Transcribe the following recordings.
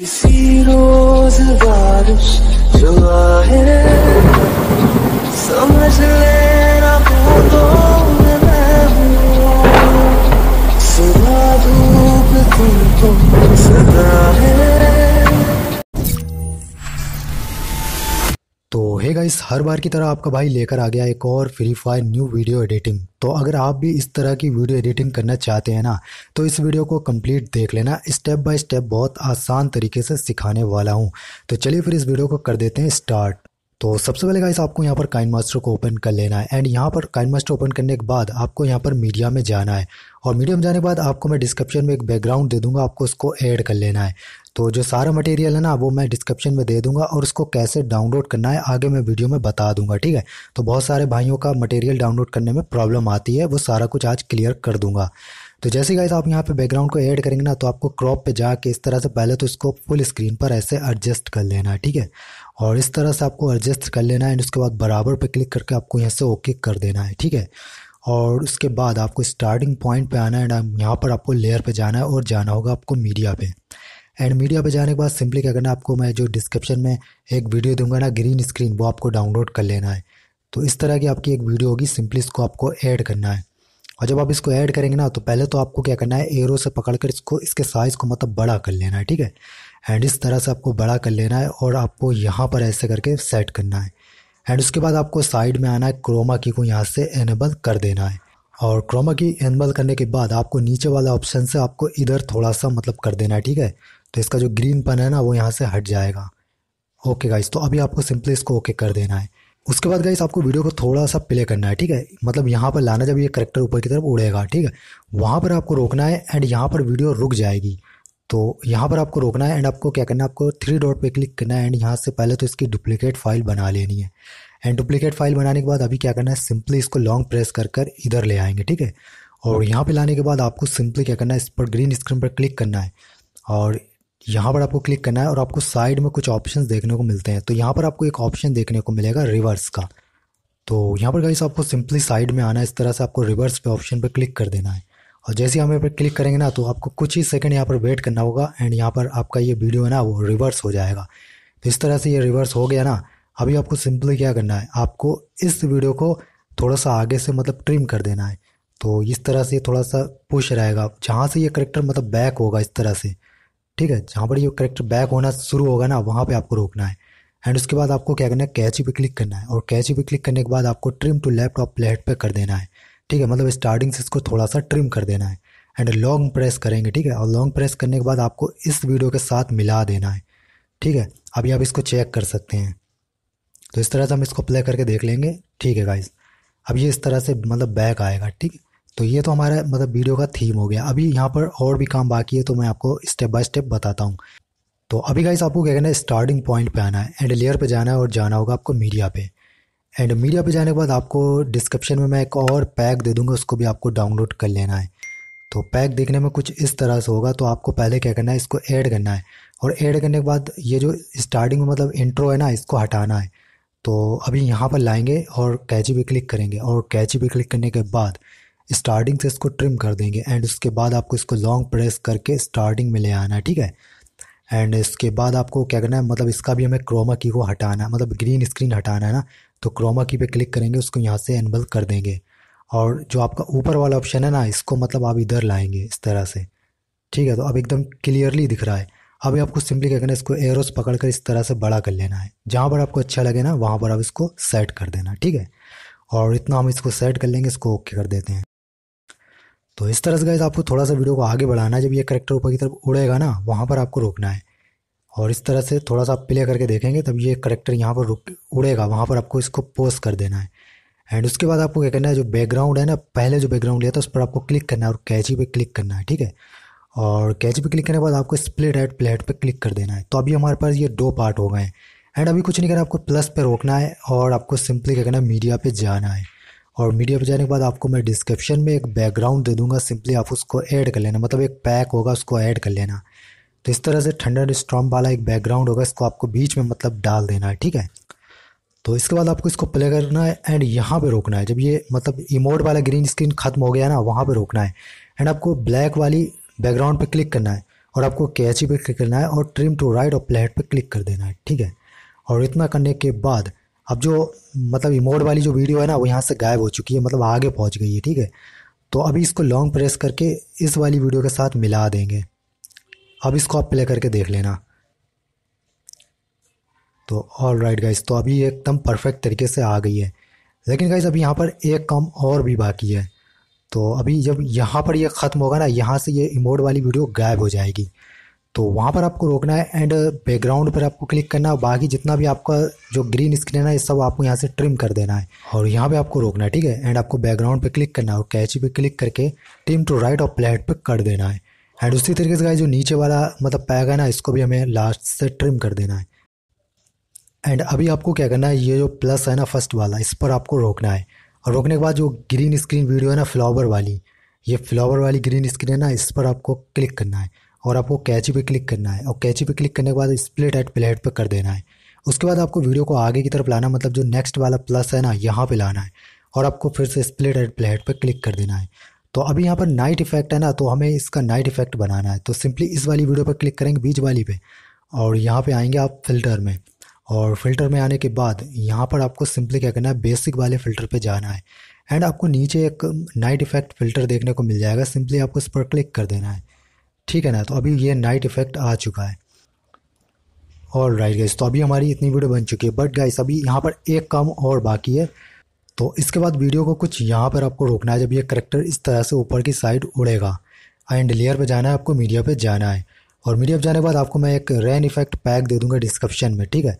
किसी रोज बारिश जो आए समझ लेना तो मैं सुबह धूप तुमको हे इस हर बार की तरह आपका भाई लेकर आ गया एक और Free Fire new video editing तो अगर आप भी इस तरह की वीडियो एडिटिंग करना चाहते हैं ना तो इस वीडियो को कंप्लीट देख लेना स्टेप बाय स्टेप बहुत आसान तरीके से सिखाने वाला हूँ तो चलिए फिर इस वीडियो को कर देते हैं स्टार्ट तो सबसे पहले गाइस आपको यहाँ पर काइन मास्टर को ओपन कर लेना है एंड यहाँ पर काइन मास्टर ओपन करने के बाद आपको यहाँ पर मीडिया में जाना है और मीडिया में जाने के बाद आपको मैं डिस्क्रिप्शन में एक बैकग्राउंड दे दूंगा आपको उसको ऐड कर लेना है तो जो सारा मटेरियल है ना वो मैं डिस्क्रिप्शन में दे दूंगा और उसको कैसे डाउनलोड करना है आगे मैं वीडियो में बता दूंगा ठीक है तो बहुत सारे भाइयों का मटेरियल डाउनलोड करने में प्रॉब्लम आती है वो सारा कुछ आज क्लियर कर दूंगा तो जैसे गाइस आप यहाँ पे बैकग्राउंड को ऐड करेंगे ना तो आपको क्रॉप पे जाके इस तरह से पहले तो इसको फुल स्क्रीन पर ऐसे एडजस्ट कर लेना है ठीक है और इस तरह से आपको एडजस्ट कर लेना है एंड उसके बाद बराबर पे क्लिक करके आपको यहाँ से ओके कर देना है ठीक है और उसके बाद आपको स्टार्टिंग पॉइंट पर आना है एंड यहाँ पर आपको लेयर पर जाना है और जाना होगा आपको मीडिया पर एंड मीडिया पर जाने के बाद सिंपली क्या करना है आपको मैं जो डिस्क्रिप्शन में एक वीडियो दूंगा ना ग्रीन स्क्रीन वो आपको डाउनलोड कर लेना है तो इस तरह की आपकी एक वीडियो होगी सिंपली इसको आपको ऐड करना है और जब आप इसको ऐड करेंगे ना तो पहले तो आपको क्या करना है एरो से पकड़ कर इसको इसके साइज़ को मतलब बड़ा कर लेना है ठीक है एंड इस तरह से आपको बड़ा कर लेना है और आपको यहाँ पर ऐसे करके सेट करना है एंड उसके बाद आपको साइड में आना है क्रोमा की को यहाँ से एनेबल कर देना है और क्रोमा की एनेबल करने के बाद आपको नीचे वाला ऑप्शन से आपको इधर थोड़ा सा मतलब कर देना है ठीक है तो इसका जो ग्रीन पन है ना वो यहाँ से हट जाएगा ओके गाइस तो अभी आपको सिंपली इसको ओके कर देना है उसके बाद गाइस आपको वीडियो को थोड़ा सा प्ले करना है ठीक है मतलब यहाँ पर लाना जब ये करेक्टर ऊपर की तरफ उड़ेगा ठीक है वहाँ पर आपको रोकना है एंड यहाँ पर वीडियो रुक जाएगी तो यहाँ पर आपको रोकना है एंड आपको क्या करना है आपको थ्री डॉट पे क्लिक करना है एंड यहाँ से पहले तो इसकी डुप्लीकेट फाइल बना लेनी है एंड डुप्लीकेट फाइल बनाने के बाद अभी क्या करना है सिंपली इसको लॉन्ग प्रेस कर कर इधर ले आएंगे ठीक है और यहाँ पे लाने के बाद आपको सिंपली क्या करना है इस पर ग्रीन स्क्रीन पर क्लिक करना है और यहाँ पर आपको क्लिक करना है और आपको साइड में कुछ ऑप्शंस देखने को मिलते हैं तो यहाँ पर आपको एक ऑप्शन देखने को मिलेगा रिवर्स का तो यहाँ पर गाइस आपको सिंपली साइड में आना है इस तरह से आपको रिवर्स पे ऑप्शन पर क्लिक कर देना है और जैसे ही हम यहाँ पर क्लिक करेंगे ना तो आपको कुछ ही सेकंड यहाँ पर वेट करना होगा एंड यहाँ पर आपका ये वीडियो है ना वो रिवर्स हो जाएगा तो इस तरह से ये रिवर्स हो गया ना अभी आपको सिंपली क्या करना है आपको इस वीडियो को थोड़ा सा आगे से मतलब ट्रिम कर देना है तो इस तरह से थोड़ा सा पुश रहेगा जहाँ से ये करेक्टर मतलब बैक होगा इस तरह से ठीक है जहाँ पर ये करेक्टर बैक होना शुरू होगा ना वहाँ पे आपको रोकना है एंड उसके बाद आपको क्या करना है कैची पे क्लिक करना है और कैची पे क्लिक करने के बाद आपको ट्रिम टू लैपटॉप प्लेट पे कर देना है ठीक है मतलब स्टार्टिंग से इसको थोड़ा सा ट्रिम कर देना है एंड लॉन्ग प्रेस करेंगे ठीक है और लॉन्ग प्रेस करने के बाद आपको इस वीडियो के साथ मिला देना है ठीक है अभी आप इसको चेक कर सकते हैं तो इस तरह से हम इसको प्ले करके देख लेंगे ठीक है गाइज अब ये इस तरह से मतलब बैक आएगा ठीक है तो ये तो हमारा मतलब वीडियो का थीम हो गया अभी यहाँ पर और भी काम बाकी है तो मैं आपको स्टेप बाय स्टेप बताता हूँ तो अभी गाइस आपको क्या करना है स्टार्टिंग पॉइंट पे आना है एंड लेयर पे जाना है और जाना होगा आपको मीडिया पे एंड मीडिया पे जाने के बाद आपको डिस्क्रिप्शन में मैं एक और पैक दे दूंगा उसको भी आपको डाउनलोड कर लेना है तो पैक देखने में कुछ इस तरह से होगा तो आपको पहले क्या करना है इसको ऐड करना है और ऐड करने के बाद ये जो स्टार्टिंग में मतलब इंट्रो है ना इसको हटाना है तो अभी यहाँ पर लाएंगे और कैची पे क्लिक करेंगे और कैची पे क्लिक करने के बाद स्टार्टिंग से इसको ट्रिम कर देंगे एंड उसके बाद आपको इसको लॉन्ग प्रेस करके स्टार्टिंग में ले आना है ठीक है एंड इसके बाद आपको क्या करना है मतलब इसका भी हमें क्रोमा की को हटाना है मतलब ग्रीन स्क्रीन हटाना है ना तो क्रोमा की पे क्लिक करेंगे उसको यहाँ से एनबल कर देंगे और जो आपका ऊपर वाला ऑप्शन है ना इसको मतलब आप इधर लाएंगे इस तरह से ठीक है तो अब एकदम क्लियरली दिख रहा है अभी आपको सिंपली क्या करना है इसको एरोस पकड़ कर इस तरह से बड़ा कर लेना है जहाँ पर आपको अच्छा लगे ना वहाँ पर आप इसको सेट कर देना ठीक है और इतना हम इसको सेट कर लेंगे इसको ओके कर देते हैं तो इस तरह से गाइज आपको थोड़ा सा वीडियो को आगे बढ़ाना है जब ये करेक्टर ऊपर की तरफ उड़ेगा ना वहाँ पर आपको रोकना है और इस तरह से थोड़ा सा आप प्ले करके देखेंगे तब ये करेक्टर यहाँ पर रुक उड़ेगा वहाँ पर आपको इसको पोस्ट कर देना है एंड उसके बाद आपको क्या करना है जो बैकग्राउंड है ना पहले जो बैकग्राउंड लिया था उस पर आपको क्लिक करना है और कैची पे क्लिक करना है ठीक है और कैची पे क्लिक करने के बाद आपको स्प्लिट एट प्लेट पे क्लिक कर देना है तो अभी हमारे पास ये दो पार्ट हो गए हैं एंड अभी कुछ नहीं करना आपको प्लस पे रोकना है और आपको सिंपली क्या करना है मीडिया पे जाना है और मीडिया पर जाने के बाद आपको मैं डिस्क्रिप्शन में एक बैकग्राउंड दे दूंगा सिंपली आप उसको ऐड कर लेना मतलब एक पैक होगा उसको ऐड कर लेना तो इस तरह से ठंडर स्ट्रॉम वाला एक बैकग्राउंड होगा इसको आपको बीच में मतलब डाल देना है ठीक है तो इसके बाद आपको इसको प्ले करना है एंड यहाँ पे रोकना है जब ये मतलब इमोट वाला ग्रीन स्क्रीन खत्म हो गया ना वहाँ पे रोकना है एंड आपको ब्लैक वाली बैकग्राउंड पे क्लिक करना है और आपको कैची पे क्लिक करना है और ट्रिम टू राइट और प्लेट पे क्लिक कर देना है ठीक है और इतना करने के बाद अब जो मतलब इमोड वाली जो वीडियो है ना वो यहाँ से गायब हो चुकी है मतलब आगे पहुँच गई है ठीक है तो अभी इसको लॉन्ग प्रेस करके इस वाली वीडियो के साथ मिला देंगे अब इसको आप प्ले करके देख लेना तो ऑल राइट गाइज तो अभी एकदम परफेक्ट तरीके से आ गई है लेकिन गाइज अभी यहाँ पर एक काम और भी बाकी है तो अभी जब यहाँ पर ये यह ख़त्म होगा ना यहाँ से ये इमोड वाली वीडियो गायब हो जाएगी तो वहाँ पर आपको रोकना है एंड बैकग्राउंड uh, पर आपको क्लिक करना है बाकी जितना भी आपका जो ग्रीन स्क्रीन है ये सब आपको यहाँ से ट्रिम कर देना है और यहाँ पे आपको रोकना है ठीक है एंड आपको बैकग्राउंड पे क्लिक करना है और कैची पे क्लिक करके ट्रिम टू राइट और प्लेट पे कर देना है एंड उसी तरीके से जो नीचे वाला मतलब पैग है ना इसको भी हमें लास्ट से ट्रिम कर देना है एंड अभी आपको क्या करना है ये जो प्लस है ना फर्स्ट वाला इस पर आपको रोकना है और रोकने के बाद जो ग्रीन स्क्रीन वीडियो है ना फ्लावर वाली ये फ्लावर वाली ग्रीन स्क्रीन है ना इस पर आपको क्लिक करना है और आपको कैची पे क्लिक करना है और कैची पे क्लिक करने के बाद स्प्लिट एट प्लेट पर कर देना है उसके बाद आपको वीडियो को आगे की तरफ लाना मतलब जो नेक्स्ट वाला प्लस है ना यहाँ पे लाना है और आपको फिर से स्प्लिट एट प्लेट पर क्लिक कर देना है तो अभी यहाँ पर नाइट इफेक्ट है ना तो हमें इसका नाइट इफेक्ट बनाना है तो सिंपली इस वाली वीडियो पर क्लिक करेंगे बीच वाली पे और यहाँ पे आएंगे आप फिल्टर में और फिल्टर में आने के बाद यहाँ पर आपको सिंपली क्या करना है बेसिक वाले फिल्टर पे जाना है एंड आपको नीचे एक नाइट इफेक्ट फिल्टर देखने को मिल जाएगा सिंपली आपको इस पर क्लिक कर देना है ठीक है ना तो अभी ये नाइट इफेक्ट आ चुका है और राइट गाइस तो अभी हमारी इतनी वीडियो बन चुकी है बट गाइस अभी यहाँ पर एक काम और बाकी है तो इसके बाद वीडियो को कुछ यहाँ पर आपको रोकना है जब ये करेक्टर इस तरह से ऊपर की साइड उड़ेगा एंड लेयर पर जाना है आपको मीडिया पर जाना है और मीडिया पर जाने के बाद आपको मैं एक रैन इफेक्ट पैक दे दूंगा डिस्क्रिप्शन में ठीक है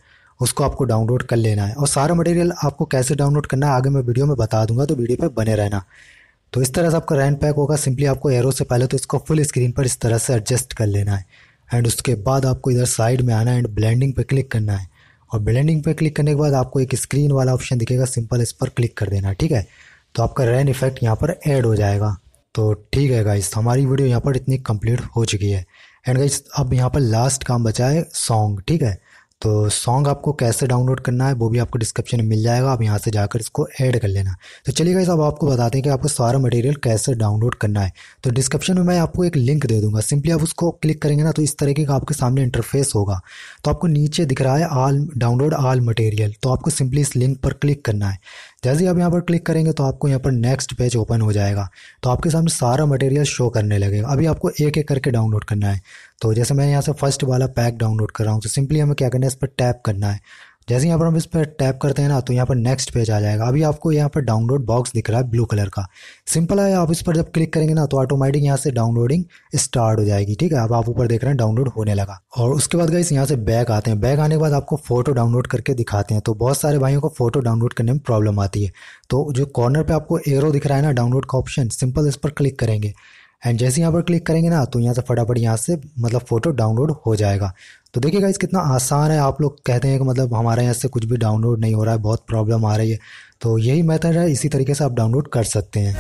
उसको आपको डाउनलोड कर लेना है और सारा मटेरियल आपको कैसे डाउनलोड करना है आगे मैं वीडियो में बता दूंगा तो वीडियो पे बने रहना तो इस तरह से आपका रैन पैक होगा सिंपली आपको एरो से पहले तो इसको फुल स्क्रीन पर इस तरह से एडजस्ट कर लेना है एंड उसके बाद आपको इधर साइड में आना है एंड ब्लेंडिंग पर क्लिक करना है और ब्लेंडिंग पर क्लिक करने के बाद आपको एक स्क्रीन वाला ऑप्शन दिखेगा सिंपल इस पर क्लिक कर देना ठीक है तो आपका रैन इफेक्ट यहाँ पर ऐड हो जाएगा तो ठीक है गाइस हमारी वीडियो यहाँ पर इतनी कंप्लीट हो चुकी है एंड गाइस अब यहाँ पर लास्ट काम बचा है सॉन्ग ठीक है तो सॉन्ग आपको कैसे डाउनलोड करना है वो भी आपको डिस्क्रिप्शन में मिल जाएगा आप यहाँ से जाकर इसको ऐड कर लेना तो चलिए गाइस अब आपको बताते हैं कि आपको सारा मटेरियल कैसे डाउनलोड करना है तो डिस्क्रिप्शन में मैं आपको एक लिंक दे दूंगा सिंपली आप उसको क्लिक करेंगे ना तो इस तरीके का आपके सामने इंटरफेस होगा तो आपको नीचे दिख रहा है आल डाउनलोड आल मटेरियल तो आपको सिंपली इस लिंक पर क्लिक करना है जैसे ही आप यहाँ पर क्लिक करेंगे तो आपको यहाँ पर नेक्स्ट पेज ओपन हो जाएगा तो आपके सामने सारा मटेरियल शो करने लगेगा अभी आपको एक एक करके डाउनलोड करना है तो जैसे मैं यहाँ से फर्स्ट वाला पैक डाउनलोड कर रहा हूँ तो सिंपली हमें क्या करना है इस पर टैप करना है जैसे यहाँ पर हम इस पर टैप करते हैं ना तो यहाँ पर नेक्स्ट पेज आ जाएगा अभी आपको यहाँ पर डाउनलोड बॉक्स दिख रहा है ब्लू कलर का सिंपल है आप इस पर जब क्लिक करेंगे ना तो ऑटोमेटिक यहाँ से डाउनलोडिंग स्टार्ट हो जाएगी ठीक है अब आप ऊपर देख रहे हैं डाउनलोड होने लगा और उसके बाद गई यहाँ से बैक आते हैं बैक आने के बाद आपको फोटो डाउनलोड करके दिखाते हैं तो बहुत सारे भाइयों को फोटो डाउनलोड करने में प्रॉब्लम आती है तो जो कॉर्नर पर आपको एरो दिख रहा है ना डाउनलोड का ऑप्शन सिंपल इस पर क्लिक करेंगे एंड जैसे यहाँ पर क्लिक करेंगे ना तो यहाँ से फटाफट यहाँ से मतलब फ़ोटो डाउनलोड हो जाएगा तो देखिए इस कितना आसान है आप लोग कहते हैं कि मतलब हमारे यहाँ से कुछ भी डाउनलोड नहीं हो रहा है बहुत प्रॉब्लम आ रही है तो यही मेथड है इसी तरीके से आप डाउनलोड कर सकते हैं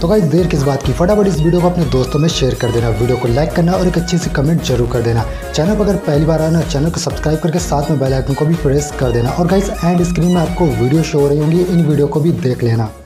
तो गाइज देर किस बात की फटाफट इस वीडियो को अपने दोस्तों में शेयर कर देना वीडियो को लाइक करना और एक अच्छी से कमेंट जरूर कर देना चैनल पर अगर पहली बार आना चैनल को सब्सक्राइब करके साथ में बेल आइकन को भी प्रेस कर देना और गाइज एंड स्क्रीन में आपको वीडियो शो हो रही होंगी इन वीडियो को भी देख लेना